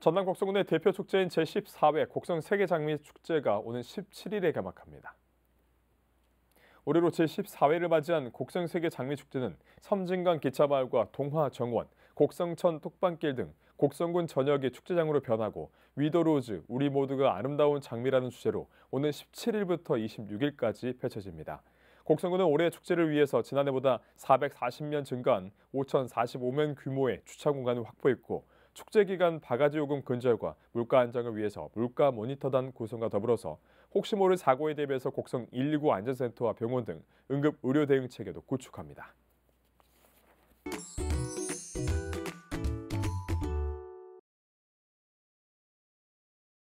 전남 곡성군의 대표 축제인 제14회 곡성 세계장미축제가 오는 17일에 개막합니다. 올해로 제14회를 맞이한 곡성 세계장미축제는 섬진강 기차마을과 동화 정원, 곡성천 톡방길 등 곡성군 전역이 축제장으로 변하고 위더로즈, 우리 모두가 아름다운 장미라는 주제로 오는 17일부터 26일까지 펼쳐집니다. 곡성군은 올해 축제를 위해서 지난해보다 440면 증가한 5,045면 규모의 주차 공간을 확보했고 축제 기간 바가지 요금 근절과 물가 안정을 위해서 물가 모니터단 구성과 더불어서 혹시 모를 사고에 대비해서 곡성 119 안전센터와 병원 등 응급 의료 대응 체계도 구축합니다.